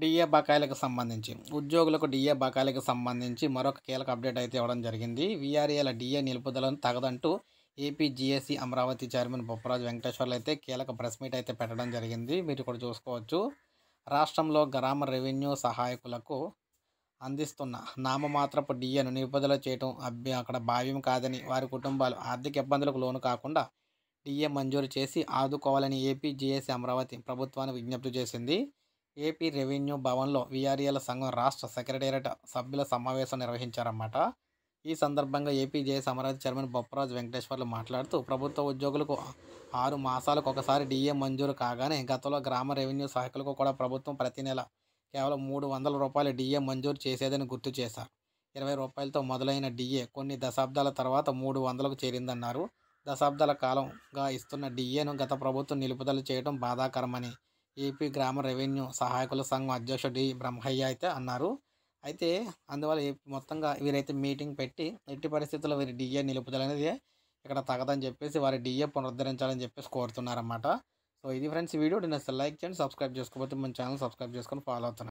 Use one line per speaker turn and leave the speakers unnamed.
DA బకాయిలకు సంబంధించి ఉద్యోగులకు DA బకాయిలకు సంబంధించి మరొక కీలక అప్డేట్ అయితే ఇవ్వడం జరిగింది వీఆర్ఏల డిఏ నిలుపుదలను తగదంటూ ఏపీజీఎస్సీ అమరావతి చైర్మన్ బొప్పరాజు వెంకటేశ్వర్లు అయితే కీలక ప్రెస్ మీట్ అయితే పెట్టడం జరిగింది మీరు ఇక్కడ చూసుకోవచ్చు రాష్ట్రంలో గ్రామ రెవెన్యూ సహాయకులకు అందిస్తున్న నామమాత్రపు డిఏను నిలుపుదల చేయడం అభ్య అక్కడ భావ్యం కాదని వారి కుటుంబాలు ఆర్థిక ఇబ్బందులకు లోను కాకుండా డిఏ మంజూరు చేసి ఆదుకోవాలని ఏపీజీఎస్సీ అమరావతి ప్రభుత్వానికి విజ్ఞప్తి చేసింది ఏపీ రెవెన్యూ భవన్లో వీఆర్ఏల సంఘం రాష్ట్ర సెక్రటేరియట్ సభ్యుల సమావేశం నిర్వహించారన్నమాట ఈ సందర్భంగా జయ అమరావతి చైర్మన్ బొప్పరాజు వెంకటేశ్వర్లు మాట్లాడుతూ ప్రభుత్వ ఉద్యోగులకు ఆరు మాసాలకు ఒకసారి డిఏ మంజూరు కాగానే గతంలో గ్రామ రెవెన్యూ శాఖలకు కూడా ప్రభుత్వం ప్రతి నెల కేవలం మూడు వందల రూపాయలు డిఏ మంజూరు చేసేదని గుర్తు చేశారు ఇరవై రూపాయలతో మొదలైన డిఏ కొన్ని దశాబ్దాల తర్వాత మూడు వందలకు చేరిందన్నారు దశాబ్దాల కాలంగా ఇస్తున్న డిఏను గత ప్రభుత్వం నిలుపుదల చేయడం బాధాకరమని ఏపీ గ్రామ రెవెన్యూ సహాయకుల సంఘం అధ్యక్షుడు డి బ్రహ్మయ్య అయితే అన్నారు అయితే అందువల్ల మొత్తంగా వీరైతే మీటింగ్ పెట్టి ఎట్టి పరిస్థితుల్లో వీరి డిఏ నిలుపుదల అనేది ఇక్కడ తగదని చెప్పేసి వారి డిఏ పునరుద్ధరించాలని చెప్పేసి కోరుతున్నారన్నమాట సో ఇది ఫ్రెండ్స్ వీడియో నేను లైక్ చేయండి సబ్స్క్రైబ్ చేసుకోకపోతే మన ఛానల్ సబ్స్క్రైబ్ చేసుకొని ఫాలో అవుతున్నాను